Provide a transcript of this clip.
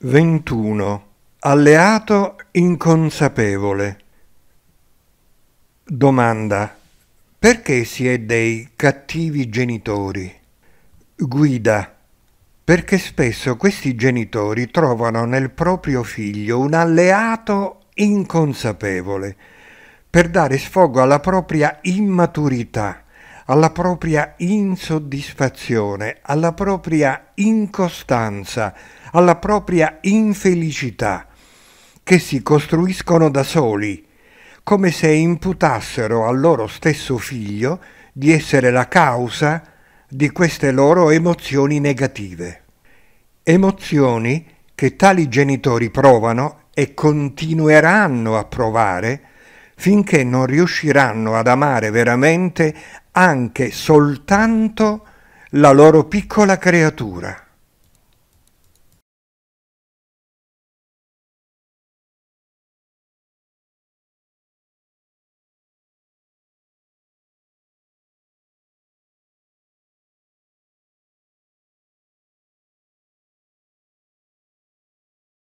21. Alleato inconsapevole. Domanda. Perché si è dei cattivi genitori? Guida. Perché spesso questi genitori trovano nel proprio figlio un alleato inconsapevole per dare sfogo alla propria immaturità alla propria insoddisfazione, alla propria incostanza, alla propria infelicità, che si costruiscono da soli, come se imputassero al loro stesso figlio di essere la causa di queste loro emozioni negative. Emozioni che tali genitori provano e continueranno a provare finché non riusciranno ad amare veramente anche soltanto la loro piccola creatura.